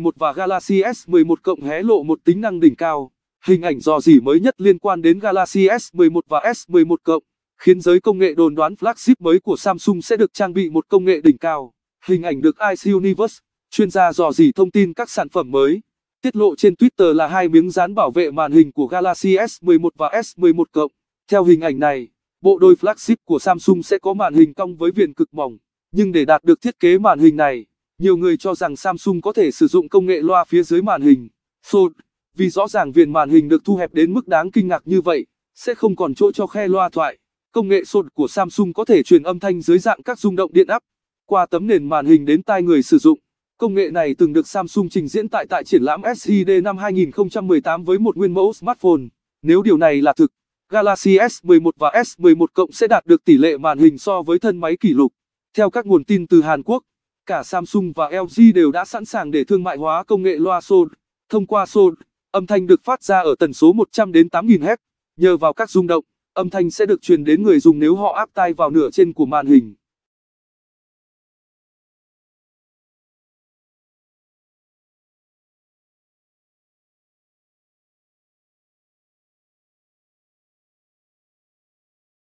S11 và Galaxy S11 cộng hé lộ một tính năng đỉnh cao. Hình ảnh dò dỉ mới nhất liên quan đến Galaxy S11 và S11 cộng, khiến giới công nghệ đồn đoán flagship mới của Samsung sẽ được trang bị một công nghệ đỉnh cao. Hình ảnh được Ice Universe, chuyên gia dò dỉ thông tin các sản phẩm mới, tiết lộ trên Twitter là hai miếng dán bảo vệ màn hình của Galaxy S11 và S11 cộng. Theo hình ảnh này, bộ đôi flagship của Samsung sẽ có màn hình cong với viền cực mỏng, nhưng để đạt được thiết kế màn hình này, nhiều người cho rằng Samsung có thể sử dụng công nghệ loa phía dưới màn hình, phone, vì rõ ràng viền màn hình được thu hẹp đến mức đáng kinh ngạc như vậy, sẽ không còn chỗ cho khe loa thoại. Công nghệ sột của Samsung có thể truyền âm thanh dưới dạng các rung động điện áp qua tấm nền màn hình đến tai người sử dụng. Công nghệ này từng được Samsung trình diễn tại tại triển lãm SID năm 2018 với một nguyên mẫu smartphone. Nếu điều này là thực, Galaxy S11 và S11 cộng sẽ đạt được tỷ lệ màn hình so với thân máy kỷ lục. Theo các nguồn tin từ Hàn Quốc, cả Samsung và LG đều đã sẵn sàng để thương mại hóa công nghệ loa sound. Thông qua sound, âm thanh được phát ra ở tần số 100 đến 8000 Hz. Nhờ vào các rung động, âm thanh sẽ được truyền đến người dùng nếu họ áp tai vào nửa trên của màn hình.